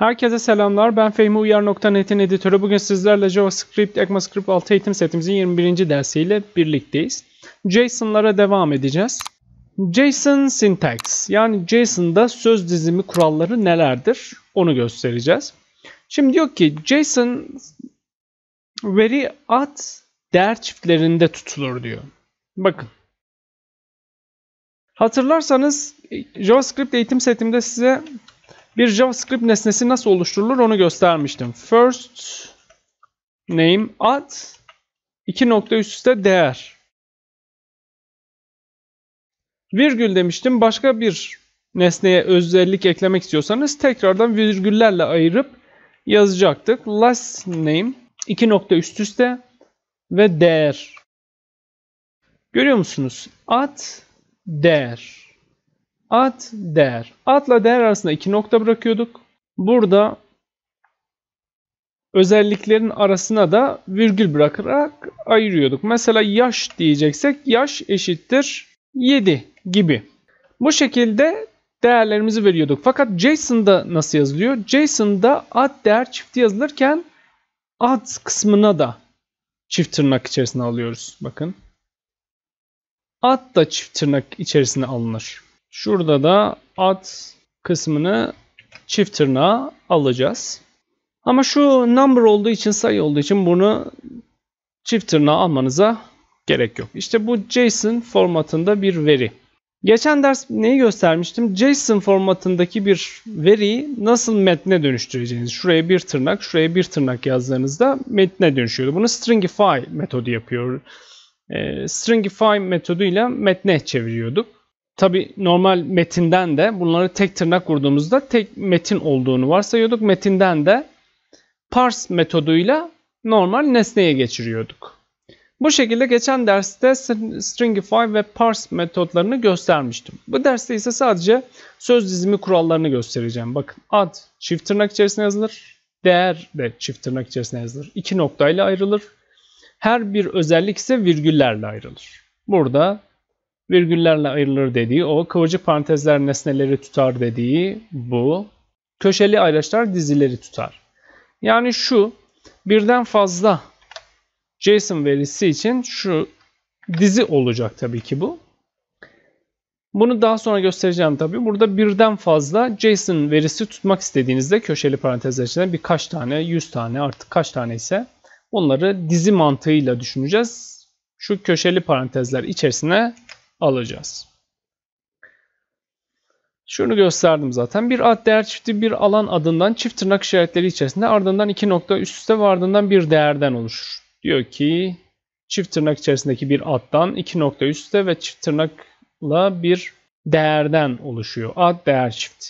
Herkese selamlar. Ben Fehmi Uyar.net'in editörü. Bugün sizlerle JavaScript, ECMAScript 6 eğitim setimizin 21. dersiyle birlikteyiz. JSON'lara devam edeceğiz. JSON syntax yani JSON'da söz dizimi kuralları nelerdir onu göstereceğiz. Şimdi diyor ki JSON veri at değer çiftlerinde tutulur diyor. Bakın. Hatırlarsanız JavaScript eğitim setimde size bir JavaScript nesnesi nasıl oluşturulur onu göstermiştim. First name ad iki nokta üst üste değer. Virgül demiştim. Başka bir nesneye özellik eklemek istiyorsanız tekrardan virgüllerle ayırıp yazacaktık. Last name iki nokta üst üste ve değer. Görüyor musunuz? At değer. At, değer. Atla değer arasında iki nokta bırakıyorduk. Burada özelliklerin arasına da virgül bırakarak ayırıyorduk. Mesela yaş diyeceksek yaş eşittir 7 gibi. Bu şekilde değerlerimizi veriyorduk. Fakat JSON'da nasıl yazılıyor? JSON'da at değer çifti yazılırken at kısmına da çift tırnak içerisine alıyoruz. Bakın. at da çift tırnak içerisine alınır. Şurada da at kısmını çift tırnağa alacağız. Ama şu number olduğu için sayı olduğu için bunu çift tırnağa almanıza gerek yok. İşte bu JSON formatında bir veri. Geçen ders neyi göstermiştim? JSON formatındaki bir veriyi nasıl metne dönüştüreceğiniz. Şuraya bir tırnak, şuraya bir tırnak yazdığınızda metne dönüşüyordu. Bunu stringify metodu yapıyor. E, stringify metoduyla metne çeviriyorduk. Tabi normal metinden de bunları tek tırnak vurduğumuzda tek metin olduğunu varsayıyorduk. Metinden de parse metoduyla normal nesneye geçiriyorduk. Bu şekilde geçen derste Stringify ve Parse metotlarını göstermiştim. Bu derste ise sadece söz dizimi kurallarını göstereceğim. Bakın ad çift tırnak içerisinde yazılır. Değer de çift tırnak içerisinde yazılır. İki noktayla ayrılır. Her bir özellik ise virgüllerle ayrılır. Burada virgüllerle ayrılır dediği o, kıvırcık parantezler nesneleri tutar dediği bu, köşeli ayraçlar dizileri tutar. Yani şu birden fazla JSON verisi için şu dizi olacak tabii ki bu. Bunu daha sonra göstereceğim tabii. Burada birden fazla JSON verisi tutmak istediğinizde köşeli parantezler içinde birkaç tane, 100 tane artık kaç tane ise onları dizi mantığıyla düşüneceğiz. Şu köşeli parantezler içerisine alacağız. Şunu gösterdim zaten. Bir ad değer çifti bir alan adından çift tırnak işaretleri içerisinde ardından iki nokta üst üste ve ardından bir değerden oluşur. Diyor ki çift tırnak içerisindeki bir addan iki nokta üst üste ve çift tırnakla bir değerden oluşuyor. Ad değer çifti.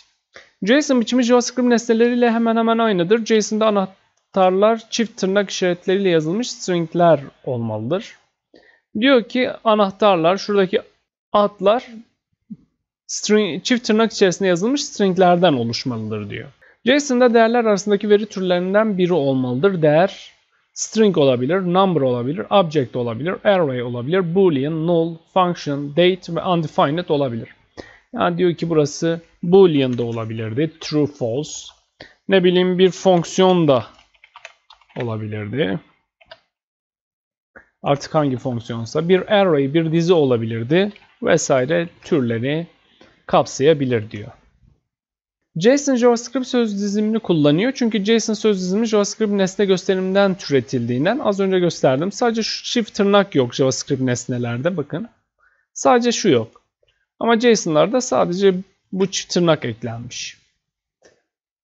JSON biçimi JavaScript nesneleriyle hemen hemen aynıdır. JSON'da anahtarlar çift tırnak işaretleriyle yazılmış stringler olmalıdır. Diyor ki anahtarlar şuradaki adlar string, çift tırnak içerisinde yazılmış stringlerden oluşmalıdır diyor. JSON'da değerler arasındaki veri türlerinden biri olmalıdır. Değer string olabilir, number olabilir, object olabilir, array olabilir, boolean, null, function, date ve undefined olabilir. Yani diyor ki burası boolean da olabilirdi, true, false. Ne bileyim bir fonksiyon da olabilirdi. Artık hangi fonksiyonsa bir array, bir dizi olabilirdi vesaire türleri kapsayabilir diyor. JSON JavaScript söz dizimini kullanıyor. Çünkü JSON söz dizimi JavaScript nesne gösteriminden türetildiğinden az önce gösterdim. Sadece şu çift tırnak yok JavaScript nesnelerde bakın. Sadece şu yok. Ama JSON'larda sadece bu çift tırnak eklenmiş.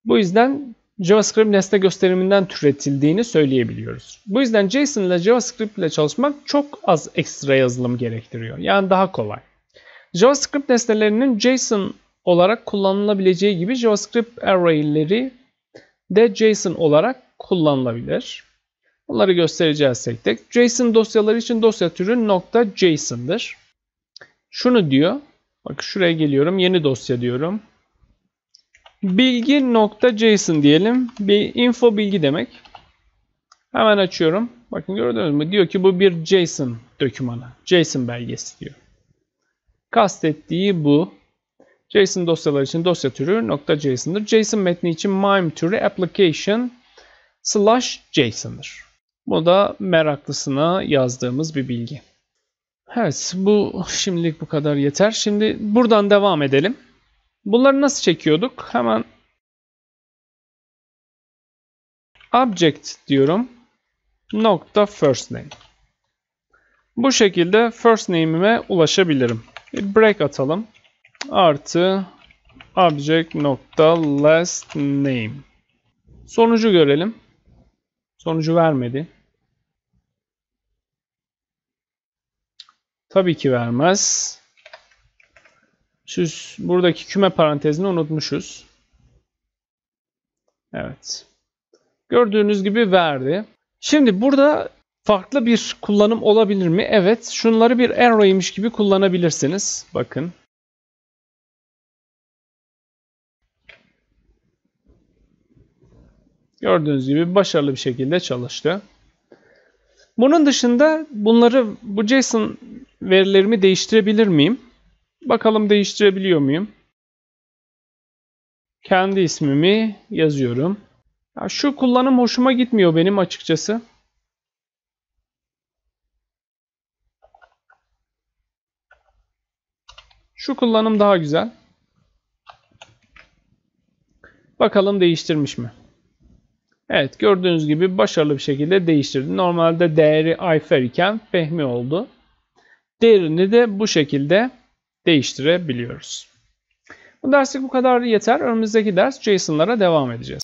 Bu yüzden JavaScript nesne gösteriminden türetildiğini söyleyebiliyoruz. Bu yüzden JSON ile JavaScript ile çalışmak çok az ekstra yazılım gerektiriyor. Yani daha kolay. JavaScript nesnelerinin JSON olarak kullanılabileceği gibi JavaScript array'leri de JSON olarak kullanılabilir. Bunları göstereceğiz tek tek. JSON dosyaları için dosya türü nokta .json'dır. Şunu diyor. Bak şuraya geliyorum. Yeni dosya diyorum. Bilgi .json diyelim. Bir info bilgi demek. Hemen açıyorum. Bakın gördünüz mü? Diyor ki bu bir JSON dokümanı. JSON belgesi diyor. Kastettiği bu. JSON dosyalar için dosya türü nokta .json'dır. JSON metni için MIME türü application slash JSON'dır. Bu da meraklısına yazdığımız bir bilgi. Evet bu şimdilik bu kadar yeter. Şimdi buradan devam edelim. Bunları nasıl çekiyorduk? Hemen object diyorum. Nokta first name. Bu şekilde first name'ime ulaşabilirim break atalım. Artı object nokta last name. Sonucu görelim. Sonucu vermedi. Tabii ki vermez. Süs buradaki küme parantezini unutmuşuz. Evet. Gördüğünüz gibi verdi. Şimdi burada Farklı bir kullanım olabilir mi? Evet. Şunları bir array'miş gibi kullanabilirsiniz. Bakın. Gördüğünüz gibi başarılı bir şekilde çalıştı. Bunun dışında bunları bu JSON verilerimi değiştirebilir miyim? Bakalım değiştirebiliyor muyum? Kendi ismimi yazıyorum. Ya şu kullanım hoşuma gitmiyor benim açıkçası. Şu kullanım daha güzel. Bakalım değiştirmiş mi? Evet gördüğünüz gibi başarılı bir şekilde değiştirdi. Normalde değeri Ayfer iken Fehmi oldu. Değerini de bu şekilde değiştirebiliyoruz. Bu derslik bu kadar yeter. Önümüzdeki ders JSON'lara devam edeceğiz.